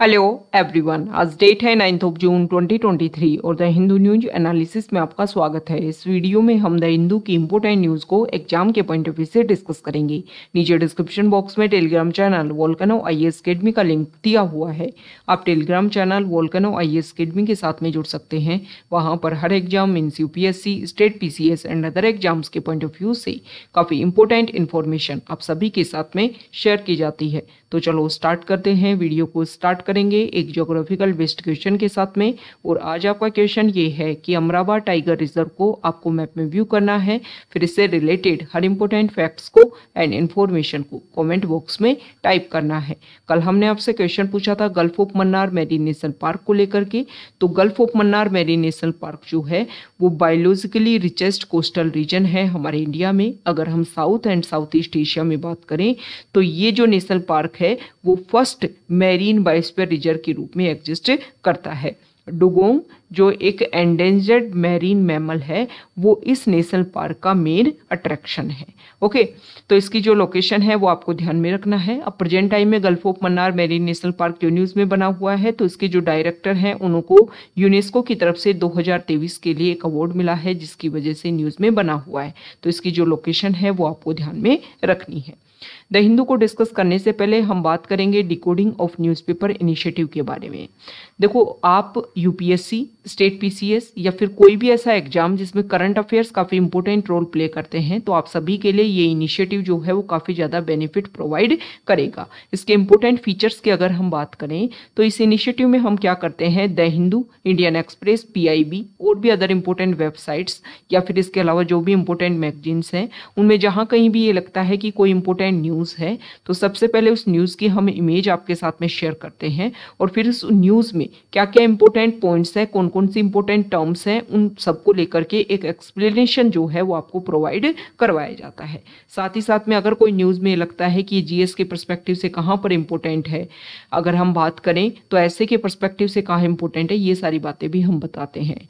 Hello everyone आज date है ninth of June 2023 और द हिंदू न्यूज एनालिसिस में आपका स्वागत है इस वीडियो में हम द हिंदू की इम्पोर्टेंट न्यूज़ को एग्जाम के पॉइंट ऑफ व्यू से डिस्कस करेंगे नीचे डिस्क्रिप्शन बॉक्स में Telegram channel volcano I S academy का लिंक दिया हुआ है आप Telegram channel volcano I S academy के साथ में जुड़ सकते हैं वहाँ पर हर exam means U state P and other exams के पॉइंट ऑफ व्यू से काफ़ी इंपॉर्टेंट इन्फॉर्मेशन आप सभी के साथ में शेयर की जाती है तो चलो स्टार्ट करते हैं वीडियो को स्टार्ट करेंगे एक जोग्राफिकल बेस्ट क्वेश्चन के साथ में और आज आपका क्वेश्चन ये है कि अमराबा टाइगर रिजर्व को आपको मैप में व्यू करना है फिर इससे रिलेटेड हर इम्पोर्टेंट फैक्ट्स को एंड इन्फॉर्मेशन को कॉमेंट बॉक्स में टाइप करना है कल हमने आपसे क्वेश्चन पूछा था gulf of Mannar marine park को लेकर के तो gulf of Mannar marine park जो है वो बायोलॉजिकली रिचेस्ट कोस्टल रीजन है हमारे इंडिया में अगर हम south and south east Asia में बात करें तो ये जो नेशनल पार्क है है वो फर्स्ट मैरीन बायोस्फीयर रिजर्व के रूप में एग्जिस्ट करता है डुगोंग जो एक एंडेंजर्ड मैरीन मैमल है वो इस नेशनल पार्क का मेन अट्रैक्शन है ओके तो इसकी जो लोकेशन है वो आपको ध्यान में रखना है अब प्रेजेंट टाइम में gulf of Mannar marine national park यून्यूज में बना हुआ है तो इसके जो डायरेक्टर हैं उनको यूनेस्को की तरफ से 2023 के लिए एक अवार्ड मिला है जिसकी वजह से न्यूज़ में बना हुआ है तो इसकी जो लोकेशन है वो आपको ध्यान में रखनी है द हिंदू को डिस्कस करने से पहले हम बात करेंगे डिकोडिंग ऑफ न्यूज़पेपर इनिशिएटिव के बारे में देखो आप यूपीएससी स्टेट पीसीएस या फिर कोई भी ऐसा एग्जाम जिसमें करंट अफेयर्स काफ़ी इंपॉर्टेंट रोल प्ले करते हैं तो आप सभी के लिए ये इनिशिएटिव जो है वो काफ़ी ज़्यादा बेनिफिट प्रोवाइड करेगा इसके इंपॉर्टेंट फीचर्स की अगर हम बात करें तो इस इनिशिएटिव में हम क्या करते हैं the Hindu Indian Express P और भी अदर इंपॉर्टेंट वेबसाइट्स या फिर इसके अलावा जो भी इंपॉर्टेंट मैगजीन्स हैं उनमें जहाँ कहीं भी ये लगता है कि कोई इंपॉर्टेंट न्यूज़ न्यूज़ है तो सबसे पहले उस न्यूज़ की हम इमेज आपके साथ में शेयर करते हैं और फिर उस न्यूज़ में क्या क्या इंपॉर्टेंट पॉइंट्स हैं कौन कौन सी इंपॉर्टेंट टर्म्स हैं उन सबको लेकर के एक एक्सप्लेनेशन जो है वो आपको प्रोवाइड करवाया जाता है साथ ही साथ में अगर कोई न्यूज़ में लगता है कि जीएस के परस्पेक्टिव से कहाँ पर इम्पोर्टेंट है अगर हम बात करें तो ऐसे के परस्पेक्टिव से कहाँ इम्पोर्टेंट है ये सारी बातें भी हम बताते हैं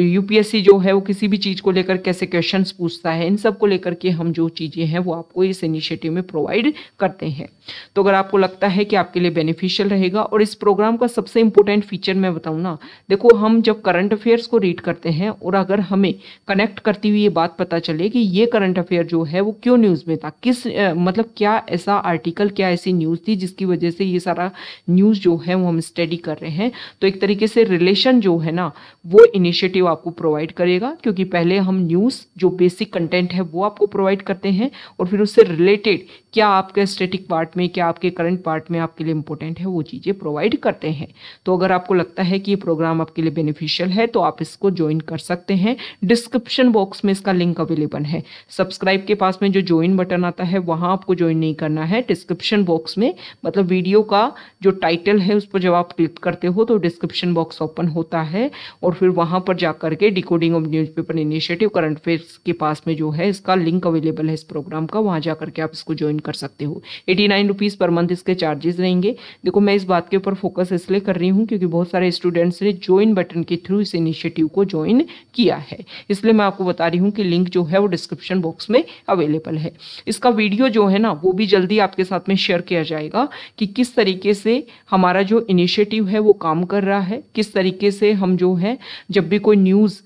यूपीएससी जो है वो किसी भी चीज़ को लेकर कैसे क्वेश्चंस पूछता है इन सब को लेकर के हम जो चीज़ें हैं वो आपको इस इनिशिएटिव में प्रोवाइड करते हैं तो अगर आपको लगता है कि आपके लिए बेनिफिशियल रहेगा और इस प्रोग्राम का सबसे इंपॉर्टेंट फीचर मैं बताऊँ ना देखो हम जब करंट अफेयर्स को रीड करते हैं और अगर हमें कनेक्ट करती हुई ये बात पता चले कि ये करंट अफेयर जो है वो क्यों न्यूज़ में था किस मतलब क्या ऐसा आर्टिकल क्या ऐसी न्यूज़ थी जिसकी वजह से ये सारा न्यूज़ जो है वो हम स्टडी कर रहे हैं तो एक तरीके से रिलेशन जो है ना वो इनिशिएटिव मटेरियल आपको प्रोवाइड करेगा क्योंकि पहले हम न्यूज़ जो बेसिक कंटेंट है वो आपको प्रोवाइड करते हैं और फिर उससे रिलेटेड क्या आपके स्टेटिक पार्ट में क्या आपके करंट पार्ट में आपके लिए इंपॉर्टेंट है वो चीज़ें प्रोवाइड करते हैं तो अगर आपको लगता है कि ये प्रोग्राम आपके लिए बेनिफिशियल है तो आप इसको ज्वाइन कर सकते हैं डिस्क्रिप्शन बॉक्स में इसका लिंक अवेलेबल है सब्सक्राइब के पास में जो ज्वाइन बटन आता है वहाँ आपको ज्वाइन नहीं करना है डिस्क्रिप्शन बॉक्स में मतलब वीडियो का जो टाइटल है उस पर जब आप क्लिक करते हो तो डिस्क्रिप्शन बॉक्स ओपन होता है और फिर वहाँ पर जा जाकर के decoding of newspaper initiative current affairs के पास में जो है इसका लिंक अवेलेबल है इस प्रोग्राम का वहाँ जा करके आप इसको ज्वाइन कर सकते हो eighty nine rupees per month इसके चार्जेस रहेंगे देखो मैं इस बात के ऊपर फोकस इसलिए कर रही हूँ क्योंकि बहुत सारे स्टूडेंट्स ने ज्वाइन बटन के थ्रू इस इनिशिएटिव को ज्वाइन किया है इसलिए मैं आपको बता रही हूँ कि लिंक जो है वो डिस्क्रिप्शन बॉक्स में अवेलेबल है इसका वीडियो जो है ना वो भी जल्दी आपके साथ में शेयर किया जाएगा कि किस तरीके से हमारा जो इनिशिएटिव है वो काम कर रहा है किस तरीके से हम जो है जब भी कोई न्यूज़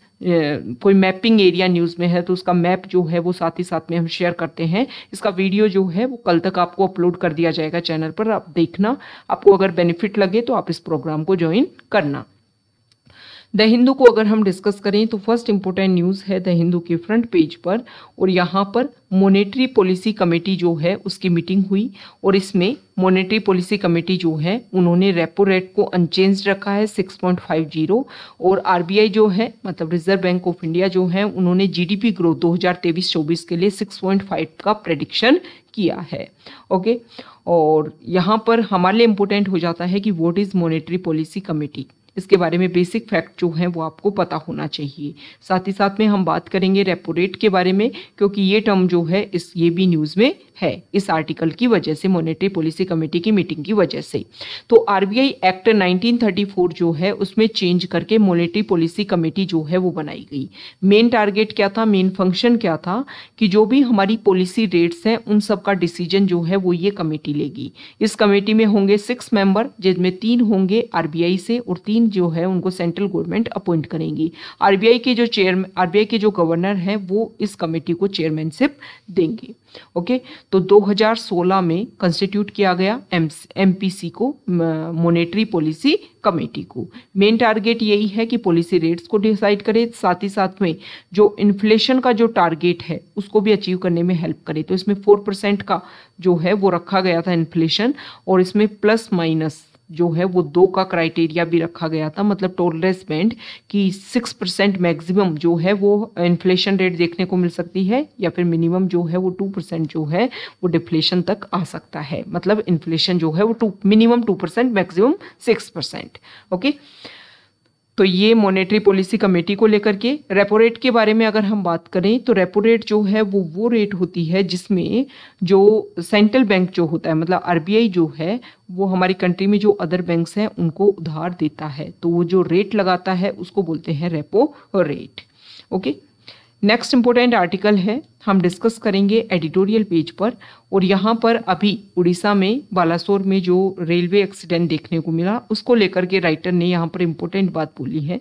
कोई मैपिंग एरिया न्यूज़ में है तो उसका मैप जो है वो साथ ही साथ में हम शेयर करते हैं इसका वीडियो जो है वो कल तक आपको अपलोड कर दिया जाएगा चैनल पर आप देखना आपको अगर बेनिफिट लगे तो आप इस प्रोग्राम को ज्वाइन करना द हिंदू को अगर हम डिस्कस करें तो फर्स्ट इम्पोर्टेंट न्यूज़ है द हिंदू के फ्रंट पेज पर और यहाँ पर मोनेटरी पॉलिसी कमेटी जो है उसकी मीटिंग हुई और इसमें मोनेटरी पॉलिसी कमेटी जो है उन्होंने रेपो रेट को अनचेंज रखा है 6.50 और आरबीआई जो है मतलब रिजर्व बैंक ऑफ इंडिया जो है उन्होंने जीडीपी ग्रोथ 2023-24 के लिए 6.5 का प्रडिक्शन किया है ओके और यहाँ पर हमारे लिए इम्पोर्टेंट हो जाता है कि what is monetary policy committee इसके बारे में बेसिक फैक्ट जो है वो आपको पता होना चाहिए साथ ही साथ में हम बात करेंगे रेपो रेट के बारे में क्योंकि ये टर्म जो है इस ये भी न्यूज़ में है इस आर्टिकल की वजह से मॉनेटरी पॉलिसी कमेटी की मीटिंग की वजह से तो आरबीआई एक्ट 1934 जो है उसमें चेंज करके मॉनेटरी पॉलिसी कमेटी जो है वो बनाई गई मेन टारगेट क्या था मेन फंक्शन क्या था कि जो भी हमारी पॉलिसी रेट्स हैं उन सब का डिसीजन जो है वो ये कमेटी लेगी इस कमेटी में होंगे सिक्स मेंबर जिसमें तीन होंगे आर से और तीन जो है उनको सेंट्रल गवर्नमेंट अपॉइंट करेंगी आर के जो चेयर आर के जो गवर्नर हैं वो इस कमेटी को चेयरमैनशिप देंगे ओके तो 2016 में कंस्टिट्यूट किया गया एम को मोनेटरी पॉलिसी कमेटी को मेन टारगेट यही है कि पॉलिसी रेट्स को डिसाइड करे साथ ही साथ में जो इन्फ्लेशन का जो टारगेट है उसको भी अचीव करने में हेल्प करे तो इसमें फोर परसेंट का जो है वो रखा गया था इन्फ्लेशन और इसमें प्लस माइनस जो है वो दो का क्राइटेरिया भी रखा गया था मतलब टोलरेस बैंड कि सिक्स परसेंट मैक्सिमम जो है वो इन्फ्लेशन रेट देखने को मिल सकती है या फिर मिनिमम जो है वो टू परसेंट जो है वो डिफ्लेशन तक आ सकता है मतलब इन्फ्लेशन जो है वो two minimum two percent maximum six percent okay तो ये मॉनेटरी पॉलिसी कमेटी को लेकर के रेपो रेट के बारे में अगर हम बात करें तो रेपो रेट जो है वो वो रेट होती है जिसमें जो सेंट्रल बैंक जो होता है मतलब आरबीआई जो है वो हमारी कंट्री में जो अदर बैंक्स हैं उनको उधार देता है तो वो जो रेट लगाता है उसको बोलते हैं repo rate okay next important article है हम डिस्कस करेंगे एडिटोरियल पेज पर और यहाँ पर अभी उड़ीसा में बालासोर में जो रेलवे एक्सीडेंट देखने को मिला उसको लेकर के राइटर ने यहाँ पर इम्पोर्टेंट बात बोली है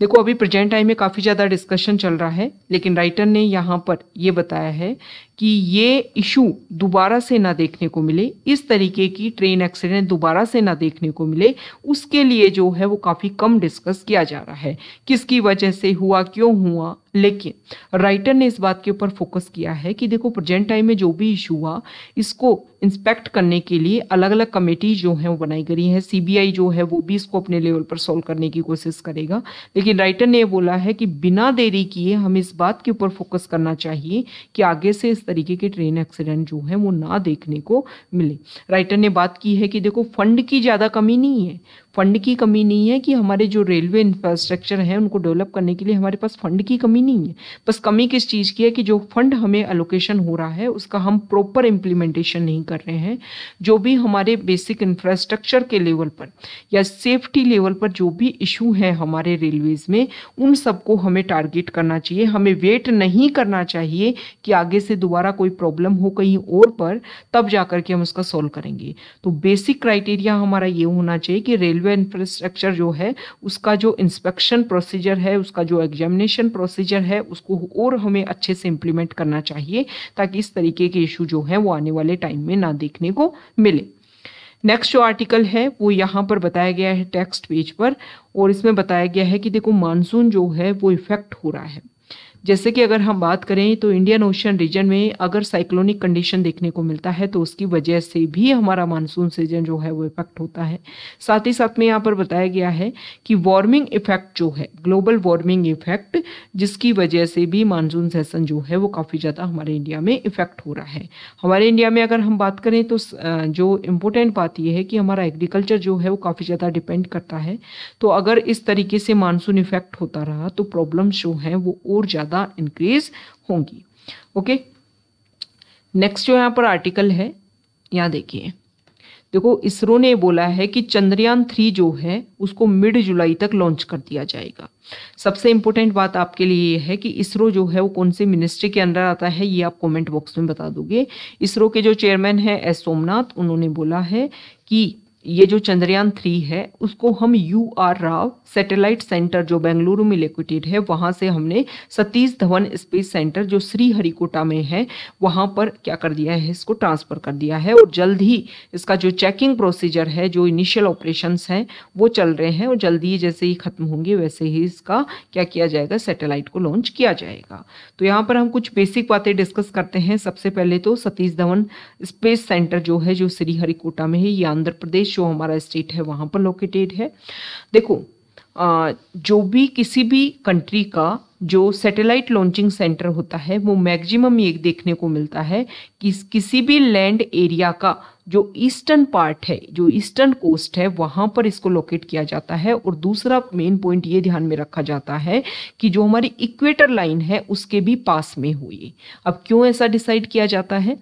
देखो अभी प्रेजेंट टाइम में काफ़ी ज़्यादा डिस्कशन चल रहा है लेकिन राइटर ने यहाँ पर ये बताया है कि ये इशू दोबारा से ना देखने को मिले इस तरीके की ट्रेन एक्सीडेंट दोबारा से ना देखने को मिले उसके लिए जो है वो काफ़ी कम डिस्कस किया जा रहा है किसकी वजह से हुआ क्यों हुआ लेकिन राइटर ने इस बात के ऊपर फोकस डिस्कस किया है कि देखो प्रेजेंट टाइम में जो भी इशू हुआ इसको इंस्पेक्ट करने के लिए अलग अलग कमेटी जो है वो बनाई गई है सीबीआई जो है वो भी इसको अपने लेवल पर सॉल्व करने की कोशिश करेगा लेकिन राइटर ने बोला है कि बिना देरी किए हम इस बात के ऊपर फोकस करना चाहिए कि आगे से इस तरीके के ट्रेन एक्सीडेंट जो है वो ना देखने को मिले राइटर ने बात की है कि देखो फंड की ज़्यादा कमी नहीं है फंड की कमी नहीं है कि हमारे जो रेलवे इंफ्रास्ट्रक्चर है उनको डेवलप करने के लिए हमारे पास फंड की कमी नहीं है बस कमी किस चीज़ की है कि जो फंड हमें एलोकेशन हो रहा है उसका हम प्रॉपर इम्प्लीमेंटेशन नहीं कर कर रहे हैं जो भी हमारे बेसिक इंफ्रास्ट्रक्चर के लेवल पर या सेफ्टी लेवल पर जो भी इशू हैं हमारे रेलवेज़ में उन सबको हमें टारगेट करना चाहिए हमें वेट नहीं करना चाहिए कि आगे से दोबारा कोई प्रॉब्लम हो कहीं और पर तब जा करके हम उसका सॉल्व करेंगे तो बेसिक क्राइटेरिया हमारा ये होना चाहिए कि रेलवे इंफ्रास्ट्रक्चर जो है उसका जो इंस्पेक्शन प्रोसीजर है उसका जो एग्जामिनेशन प्रोसीजर है उसको और हमें अच्छे से इम्प्लीमेंट करना चाहिए ताकि इस तरीके के इशू जो है वो आने वाले टाइम में ना देखने को मिले नेक्स्ट जो आर्टिकल है वो यहाँ पर बताया गया है टेक्स्ट पेज पर और इसमें बताया गया है कि देखो मानसून जो है वो इफेक्ट हो रहा है जैसे कि अगर हम बात करें तो इंडियन ओशन रीजन में अगर साइक्लोनिक कंडीशन देखने को मिलता है तो उसकी वजह से भी हमारा मानसून सीजन जो है वो इफेक्ट होता है साथ ही साथ में यहाँ पर बताया गया है कि वार्मिंग इफेक्ट जो है ग्लोबल वार्मिंग इफेक्ट जिसकी वजह से भी मानसून सेसन जो है वो काफ़ी ज़्यादा हमारे इंडिया में इफेक्ट हो रहा है हमारे इंडिया में अगर हम बात करें तो जो इम्पोर्टेंट बात यह है कि हमारा एग्रीकल्चर जो है वो काफ़ी ज़्यादा डिपेंड करता है तो अगर इस तरीके से मानसून इफेक्ट होता रहा तो प्रॉब्लम्स जो हैं वो और ज़्यादा ज़्यादा इंक्रीज होंगी ओके नेक्स्ट जो यहाँ पर आर्टिकल है यहाँ देखिए देखो इसरो ने बोला है कि चंद्रयान थ्री जो है उसको मिड जुलाई तक लॉन्च कर दिया जाएगा सबसे इंपॉर्टेंट बात आपके लिए ये है कि इसरो जो है वो कौन से मिनिस्ट्री के अंदर आता है ये आप कमेंट बॉक्स में बता दोगे इसरो के जो चेयरमैन है एस सोमनाथ उन्होंने बोला है कि ये जो चंद्रयान थ्री है उसको हम U R Rao satellite centre जो बेंगलुरु में लिक्विटेड है वहाँ से हमने सतीश धवन स्पेस सेंटर जो श्रीहरिकोटा में है वहाँ पर क्या कर दिया है इसको ट्रांसफ़र कर दिया है और जल्द ही इसका जो चेकिंग प्रोसीजर है जो इनिशियल ऑपरेशंस हैं वो चल रहे हैं और जल्दी ही जैसे ही ख़त्म होंगे वैसे ही इसका क्या किया जाएगा सेटेलाइट को लॉन्च किया जाएगा तो यहाँ पर हम कुछ बेसिक बातें डिस्कस करते हैं सबसे पहले तो सतीश धवन स्पेस सेंटर जो है जो श्रीहरिकोटा में है ये आंध्र प्रदेश जो हमारा स्टेट है वहाँ पर लोकेटेड है देखो आ, जो भी किसी भी कंट्री का जो सैटेलाइट लॉन्चिंग सेंटर होता है वो मैक्सिमम ये देखने को मिलता है कि किसी भी लैंड एरिया का जो ईस्टर्न पार्ट है जो ईस्टर्न कोस्ट है वहाँ पर इसको लोकेट किया जाता है और दूसरा मेन पॉइंट ये ध्यान में रखा जाता है कि जो हमारी इक्वेटर लाइन है उसके भी पास में हुई अब क्यों ऐसा डिसाइड किया जाता है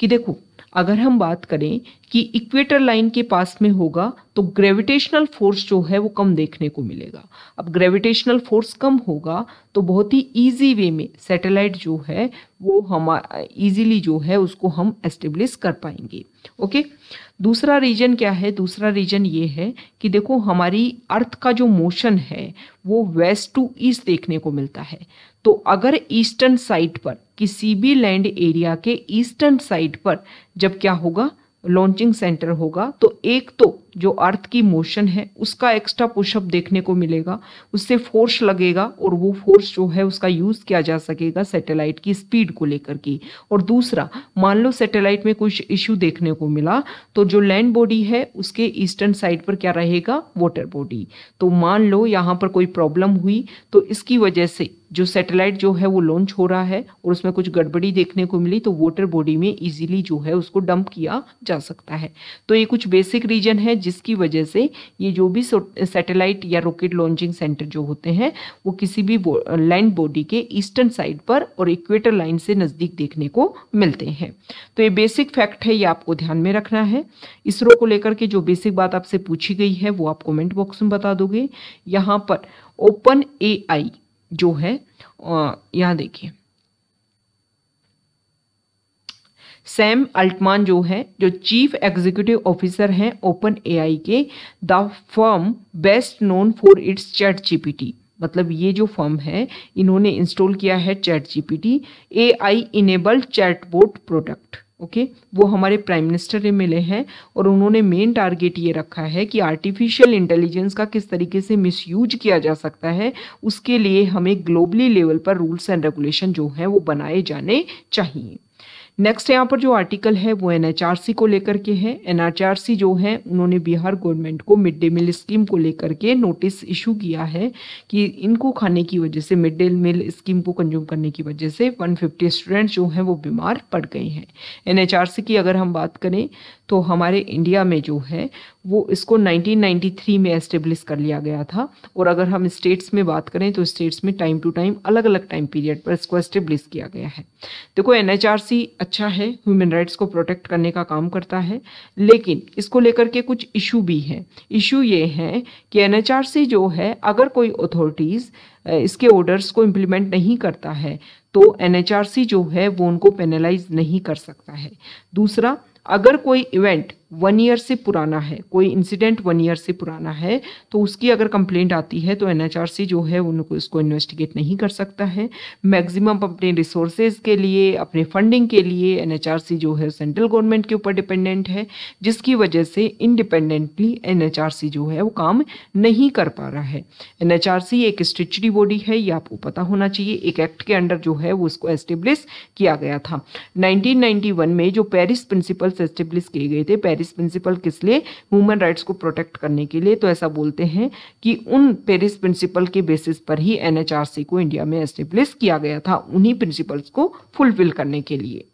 कि देखो अगर हम बात करें कि इक्वेटर लाइन के पास में होगा तो ग्रेविटेशनल फोर्स जो है वो कम देखने को मिलेगा अब ग्रेविटेशनल फोर्स कम होगा तो बहुत ही इजी वे में सैटेलाइट जो है वो हम इजीली जो है उसको हम एस्टेब्लिश कर पाएंगे ओके दूसरा रीजन क्या है दूसरा रीजन ये है कि देखो हमारी अर्थ का जो मोशन है वो वेस्ट टू ईस्ट देखने को मिलता है तो अगर ईस्टर्न साइड पर किसी भी लैंड एरिया के ईस्टर्न साइड पर जब क्या होगा लॉन्चिंग सेंटर होगा तो एक तो जो अर्थ की मोशन है उसका एक्स्ट्रा पुशअप देखने को मिलेगा उससे फोर्स लगेगा और वो फोर्स जो है उसका यूज़ किया जा सकेगा सैटेलाइट की स्पीड को लेकर के और दूसरा मान लो सैटेलाइट में कुछ इश्यू देखने को मिला तो जो लैंड बॉडी है उसके ईस्टर्न साइड पर क्या रहेगा वाटर बॉडी तो मान लो यहाँ पर कोई प्रॉब्लम हुई तो इसकी वजह से जो सैटेलाइट जो है वो लॉन्च हो रहा है और उसमें कुछ गड़बड़ी देखने को मिली तो वाटर बॉडी में इजीली जो है उसको डंप किया जा सकता है तो ये कुछ बेसिक रीजन है जिस जिसकी वजह से ये जो भी सैटेलाइट या रॉकेट लॉन्चिंग सेंटर जो होते हैं वो किसी भी बो, लैंड बॉडी के ईस्टर्न साइड पर और इक्वेटर लाइन से नज़दीक देखने को मिलते हैं तो ये बेसिक फैक्ट है ये आपको ध्यान में रखना है इसरो को लेकर के जो बेसिक बात आपसे पूछी गई है वो आप कॉमेंट बॉक्स में बता दोगे यहाँ पर ओपन ए जो है यहाँ देखिए सैम अल्टमान जो है जो chief executive officer OpenAI एआई के the firm best known for its ChatGPT मतलब ये जो फर्म है इन्होंने इंस्टॉल किया है ChatGPT AI enabled bot product okay वो हमारे प्राइम मिनिस्टर मिले हैं और उन्होंने मेन टारगेट ये रखा है कि आर्टिफिशियल इंटेलिजेंस का किस तरीके से मिसयूज किया जा सकता है उसके लिए हमें ग्लोबली लेवल पर रूल्स एंड रेगुलेशन जो हैं वो बनाए जाने चाहिए नेक्स्ट यहाँ पर जो आर्टिकल है वो एनएचआरसी को लेकर के है एनएचआरसी जो है उन्होंने बिहार गवर्नमेंट को मिड डे मील स्कीम को लेकर के नोटिस इशू किया है कि इनको खाने की वजह से मिड डे मील स्कीम को कंज्यूम करने की वजह से 150 स्टूडेंट्स जो हैं वो बीमार पड़ गए हैं एनएचआरसी की अगर हम बात करें तो हमारे इंडिया में जो है वो इसको 1993 में एस्टेब्लिश कर लिया गया था और अगर हम स्टेट्स में बात करें तो स्टेट्स में टाइम टू टाइम अलग अलग टाइम पीरियड पर इसको एस्टेब्लिश किया गया है देखो एन अच्छा है ह्यूमन राइट्स को प्रोटेक्ट करने का काम करता है लेकिन इसको लेकर के कुछ इशू भी हैं इशू ये हैं कि एन जो है अगर कोई अथॉरिटीज़ इसके ऑर्डर्स को इम्प्लीमेंट नहीं करता है तो एन जो है वो उनको पेनलाइज नहीं कर सकता है दूसरा अगर कोई इवेंट वन ईयर से पुराना है कोई इंसिडेंट वन ईयर से पुराना है तो उसकी अगर कंप्लेंट आती है तो एनएचआरसी जो है उनको इसको इन्वेस्टिगेट नहीं कर सकता है मैक्सिमम अपने रिसोर्सेज के लिए अपने फंडिंग के लिए एनएचआरसी जो है सेंट्रल गवर्नमेंट के ऊपर डिपेंडेंट है जिसकी वजह से इंडिपेंडेंटली एन जो है वो काम नहीं कर पा रहा है एन एक स्टेचुरी बॉडी है ये आपको पता होना चाहिए एक एक्ट के अंडर जो है वो उसको एस्टेब्लिश किया गया था नाइनटीन में जो पेरिस प्रिंसिपल्स एस्टेब्लिश किए गए थे पेरिस प्रिंसिपल किस लिए ह्यूमन राइट्स को प्रोटेक्ट करने के लिए तो ऐसा बोलते हैं कि उन पेरिस प्रिंसिपल के बेसिस पर ही एन को इंडिया में एस्टेब्लिश किया गया था उन्हीं प्रिंसिपल्स को फुलफिल करने के लिए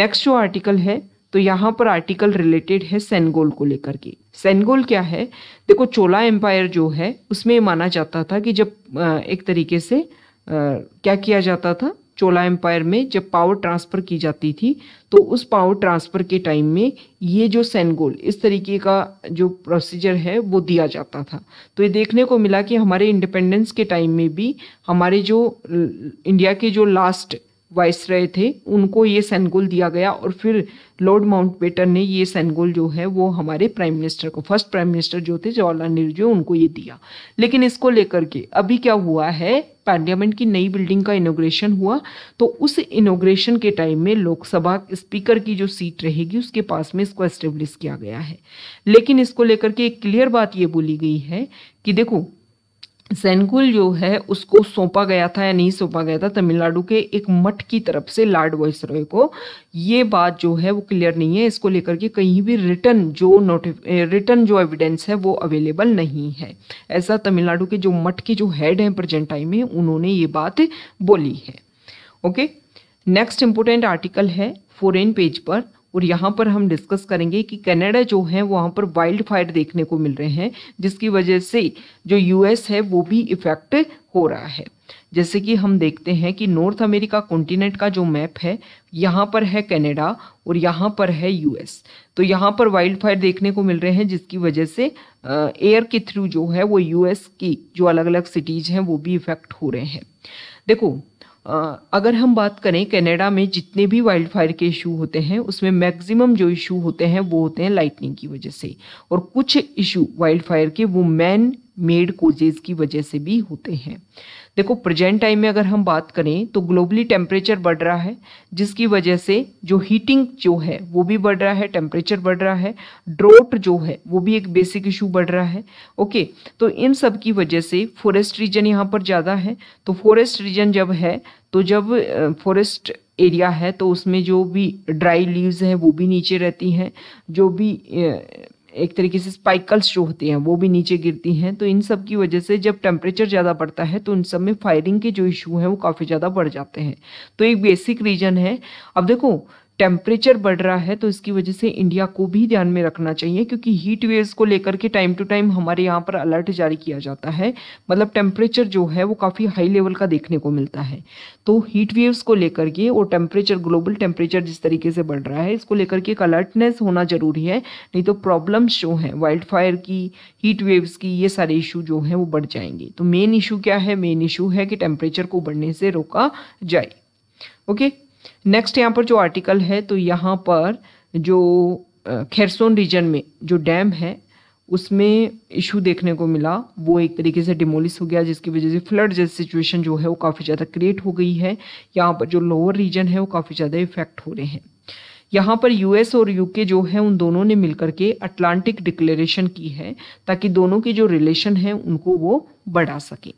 नेक्स्ट जो आर्टिकल है तो यहाँ पर आर्टिकल रिलेटेड है सेनगोल को लेकर के सेनगोल क्या है देखो चोला एम्पायर जो है उसमें माना जाता था कि जब एक तरीके से क्या किया जाता था चोला एम्पायर में जब पावर ट्रांसफ़र की जाती थी तो उस पावर ट्रांसफ़र के टाइम में ये जो सेनगोल इस तरीके का जो प्रोसीजर है वो दिया जाता था तो ये देखने को मिला कि हमारे इंडिपेंडेंस के टाइम में भी हमारे जो इंडिया के जो लास्ट वाइस रहे थे उनको ये सेनगोल दिया गया और फिर लॉर्ड माउंटबेटन ने ये सेनगोल जो है वो हमारे प्राइम मिनिस्टर को फर्स्ट प्राइम मिनिस्टर जो थे जवाहरलाल नेहरू जी उनको ये दिया लेकिन इसको लेकर के अभी क्या हुआ है पार्लियामेंट की नई बिल्डिंग का इनोग्रेशन हुआ तो उस इनोग्रेशन के टाइम में लोकसभा स्पीकर की जो सीट रहेगी उसके पास में इसको एस्टेब्लिश किया गया है लेकिन इसको लेकर के एक क्लियर बात ये बोली गई है कि देखो सेनकुल जो है उसको सौंपा गया था या नहीं सौंपा गया था तमिलनाडु के एक मठ की तरफ से वॉइस रॉय को ये बात जो है वो क्लियर नहीं है इसको लेकर के कहीं भी रिटर्न जो नोटिफ रिटर्न जो एविडेंस है वो अवेलेबल नहीं है ऐसा तमिलनाडु के जो मठ के जो हेड हैं प्रेजेंट टाइम में उन्होंने ये बात बोली है ओके नेक्स्ट इंपोर्टेंट आर्टिकल है फोरेन पेज पर और यहाँ पर हम डिस्कस करेंगे कि कनाडा जो है वहाँ पर वाइल्ड फायर देखने को मिल रहे हैं जिसकी वजह से जो यूएस है वो भी इफ़ेक्ट हो रहा है जैसे कि हम देखते हैं कि नॉर्थ अमेरिका कॉन्टिनेंट का जो मैप है यहाँ पर है कनाडा और यहाँ पर है यूएस तो यहाँ पर वाइल्ड फायर देखने को मिल रहे हैं जिसकी वजह से एयर के थ्रू जो है वो यूएस की जो अलग अलग सिटीज़ हैं वो भी इफ़ेक्ट हो रहे हैं देखो अगर हम बात करें कनाडा में जितने भी वाइल्ड फायर के इशू होते हैं उसमें मैक्सिमम जो इशू होते हैं वो होते हैं लाइटनिंग की वजह से और कुछ इशू वाइल्ड फायर के वो मैन मेड कोजेज की वजह से भी होते हैं देखो प्रेजेंट टाइम में अगर हम बात करें तो ग्लोबली टेम्परेचर बढ़ रहा है जिसकी वजह से जो हीटिंग जो है वो भी बढ़ रहा है टेम्परेचर बढ़ रहा है ड्रोट जो है वो भी एक बेसिक इशू बढ़ रहा है ओके तो इन सब की वजह से फॉरेस्ट रीजन यहाँ पर ज़्यादा है तो फॉरेस्ट रीजन जब है तो जब फॉरेस्ट एरिया है तो उसमें जो भी ड्राई लीव्स हैं वो भी नीचे रहती हैं जो भी एक तरीके से स्पाइकल्स जो होती हैं वो भी नीचे गिरती हैं तो इन सब की वजह से जब टेम्परेचर ज़्यादा बढ़ता है तो उन सब में फायरिंग के जो इशू हैं वो काफ़ी ज़्यादा बढ़ जाते हैं तो एक बेसिक रीज़न है अब देखो टेम्परेचर बढ़ रहा है तो इसकी वजह से इंडिया को भी ध्यान में रखना चाहिए क्योंकि हीट वेव्स को लेकर के टाइम टू टाइम हमारे यहाँ पर अलर्ट जारी किया जाता है मतलब टेम्परेचर जो है वो काफ़ी हाई लेवल का देखने को मिलता है तो हीट वेव्स को लेकर के और टेम्परेचर ग्लोबल टेम्परेचर जिस तरीके से बढ़ रहा है इसको लेकर के एक अलर्टनेस होना ज़रूरी है नहीं तो प्रॉब्लम्स जो हैं वाइल्ड फायर की हीट वेव्स की ये सारे इशू जो हैं वो बढ़ जाएंगे तो मेन इशू क्या है मेन इशू है कि टेम्परेचर को बढ़ने से रोका जाए ओके okay? नेक्स्ट यहाँ पर जो आर्टिकल है तो यहाँ पर जो खैरसोन रीजन में जो डैम है उसमें इशू देखने को मिला वो एक तरीके से डिमोलिस हो गया जिसकी वजह से फ्लड जैसी सिचुएशन जो है वो काफ़ी ज़्यादा क्रिएट हो गई है यहाँ पर जो लोअर रीजन है वो काफ़ी ज़्यादा इफेक्ट हो रहे हैं यहाँ पर यूएस और यूके जो है उन दोनों ने मिलकर के अटलांटिक डिक्लेरेशन की है ताकि दोनों के जो रिलेशन हैं उनको वो बढ़ा सके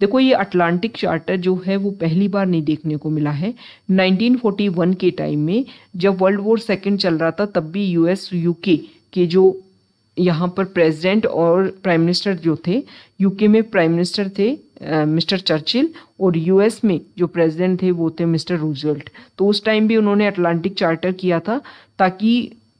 देखो ये अटलांटिक चार्टर जो है वो पहली बार नहीं देखने को मिला है 1941 के टाइम में जब वर्ल्ड वॉर सेकेंड चल रहा था तब भी यूएस यूके के जो यहाँ पर प्रेसिडेंट और प्राइम मिनिस्टर जो थे यूके में प्राइम मिनिस्टर थे मिस्टर चर्चिल और यूएस में जो प्रेसिडेंट थे वो थे मिस्टर रूजवेल्ट तो उस टाइम भी उन्होंने अटलांटिक चार्टर किया था ताकि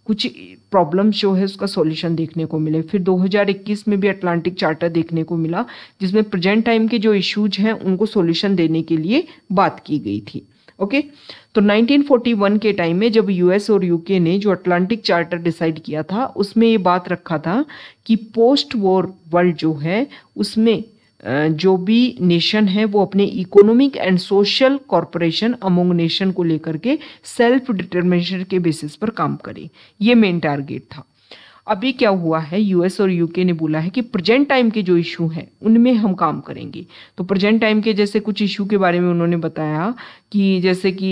कुछ प्रॉब्लम्स जो है उसका सॉल्यूशन देखने को मिले फिर 2021 में भी अटलांटिक चार्टर देखने को मिला जिसमें प्रेजेंट टाइम के जो इश्यूज हैं उनको सॉल्यूशन देने के लिए बात की गई थी ओके तो 1941 के टाइम में जब यूएस और यूके ने जो अटलांटिक चार्टर डिसाइड किया था उसमें ये बात रखा था कि पोस्ट वॉर वर्ल्ड जो है उसमें जो भी नेशन है वो अपने economic and social corporation among nation को लेकर के सेल्फ डिटर्मिनेशन के बेसिस पर काम करे ये मेन टारगेट था अभी क्या हुआ है यूएस और यूके ने बोला है कि प्रेजेंट टाइम के जो इशू हैं उनमें हम काम करेंगे तो प्रेजेंट टाइम के जैसे कुछ इशू के बारे में उन्होंने बताया कि जैसे कि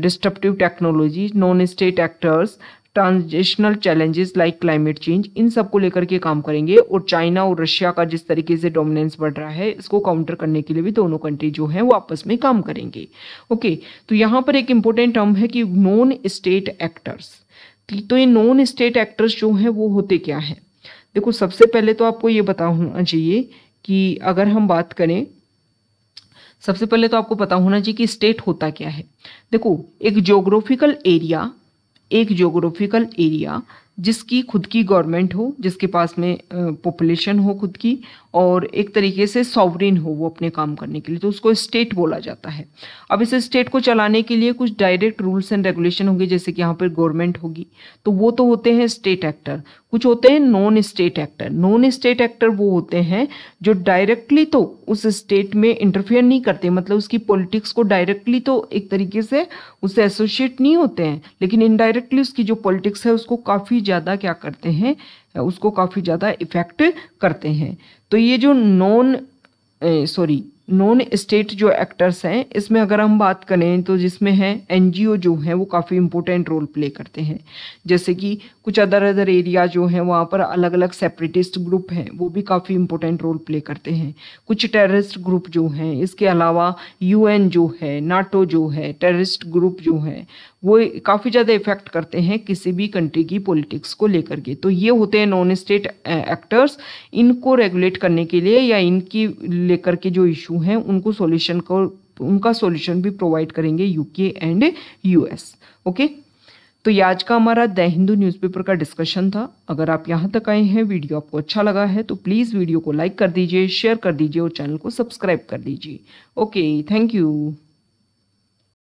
disruptive technology non state actors transitional challenges like climate change इन सब को लेकर के काम करेंगे और चाइना और रशिया का जिस तरीके से डोमिनेंस बढ़ रहा है इसको काउंटर करने के लिए भी दोनों कंट्री जो है वो आपस में काम करेंगे ओके okay, तो यहाँ पर एक इम्पोर्टेंट टर्म है कि नॉन स्टेट एक्टर्स तो ये नॉन स्टेट एक्टर्स जो हैं वो होते क्या हैं देखो सबसे पहले तो आपको ये बता होना चाहिए कि अगर हम बात करें सबसे पहले तो आपको पता होना चाहिए कि स्टेट होता क्या है देखो एक जोग्राफिकल एरिया एक जोग्राफिकल एरिया जिसकी खुद की गवर्नमेंट हो जिसके पास में पॉपुलेशन हो खुद की और एक तरीके से सॉवरिन हो वो अपने काम करने के लिए तो उसको स्टेट बोला जाता है अब इस स्टेट को चलाने के लिए कुछ डायरेक्ट रूल्स एंड रेगुलेशन होंगे जैसे कि यहाँ पर गवर्नमेंट होगी तो वो तो होते हैं स्टेट एक्टर कुछ होते हैं non state actor non state actor वो होते हैं जो डायरेक्टली तो उस स्टेट में इंटरफेयर नहीं करते मतलब उसकी पॉलिटिक्स को डायरेक्टली तो एक तरीके से उससे एसोशिएट नहीं होते हैं लेकिन इनडायरेक्टली उसकी जो पॉलिटिक्स है उसको काफ़ी ज़्यादा क्या करते हैं उसको काफ़ी ज़्यादा इफ़ेक्ट करते हैं तो ये जो नॉन सॉरी नॉन स्टेट जो एक्टर्स हैं इसमें अगर हम बात करें तो जिसमें हैं एनजीओ जो हैं वो काफ़ी इम्पोर्टेंट रोल प्ले करते हैं जैसे कि कुछ अदर अदर एरिया जो हैं वहाँ पर अलग अलग सेपरेटिस्ट ग्रुप हैं वो भी काफ़ी इम्पोर्टेंट रोल प्ले करते हैं कुछ टेररिस्ट ग्रुप जो हैं इसके अलावा यू जो है नाटो जो है टेररिस्ट ग्रुप जो है वो काफ़ी ज़्यादा इफेक्ट करते हैं किसी भी कंट्री की पॉलिटिक्स को लेकर के तो ये होते हैं नॉन स्टेट एक्टर्स इनको रेगुलेट करने के लिए या इनकी लेकर के जो इशू इशू हैं उनको सॉल्यूशन को उनका सॉल्यूशन भी प्रोवाइड करेंगे यूके एंड यूएस ओके तो ये आज का हमारा द हिंदू न्यूज़पेपर का डिस्कशन था अगर आप यहाँ तक आए हैं वीडियो आपको अच्छा लगा है तो प्लीज़ वीडियो को लाइक कर दीजिए शेयर कर दीजिए और चैनल को सब्सक्राइब कर दीजिए ओके थैंक यू